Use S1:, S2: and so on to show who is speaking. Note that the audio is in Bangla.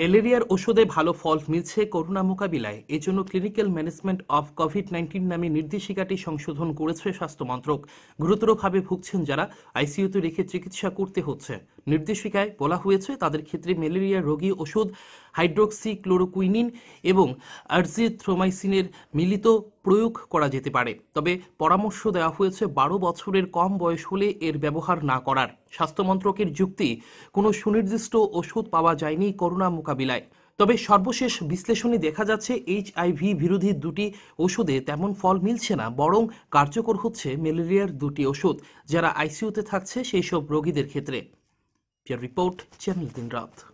S1: ম্যালেরিয়ার ওষুধে ভালো ফল মিলছে করোনা মোকাবিলায় এজন্য clinical management of COVID nineteen নামে নির্দেশিকাটি সংশোধন করেছে স্বাস্থ্য মন্ত্রক গুরুতরভাবে ভুগছেন যারা আইসিইউতে রেখে চিকিৎসা করতে হচ্ছে নির্দেশিকায় বলা হয়েছে তাদের ক্ষেত্রে ম্যালেরিয়া রোগী ওষুধ হাইড্রোক্সিক্লোরোকুইনিন এবং আর্জিথ্রোমাইসিনের মিলিত প্রয়োগ করা যেতে পারে তবে পরামর্শ দেওয়া হয়েছে বারো বছরের কম বয়স হলে এর ব্যবহার না করার স্বাস্থ্যমন্ত্রকের যুক্তি কোনো সুনির্দিষ্ট ওষুধ পাওয়া যায়নি করোনা মোকাবিলায় তবে সর্বশেষ বিশ্লেষণে দেখা যাচ্ছে এইচআইভি বিরোধী দুটি ওষুধে তেমন ফল মিলছে না বরং কার্যকর হচ্ছে ম্যালেরিয়ার দুটি ওষুধ যারা আইসিইউতে থাকছে সেই সব রোগীদের ক্ষেত্রে Peer Report, Channel Din Raat.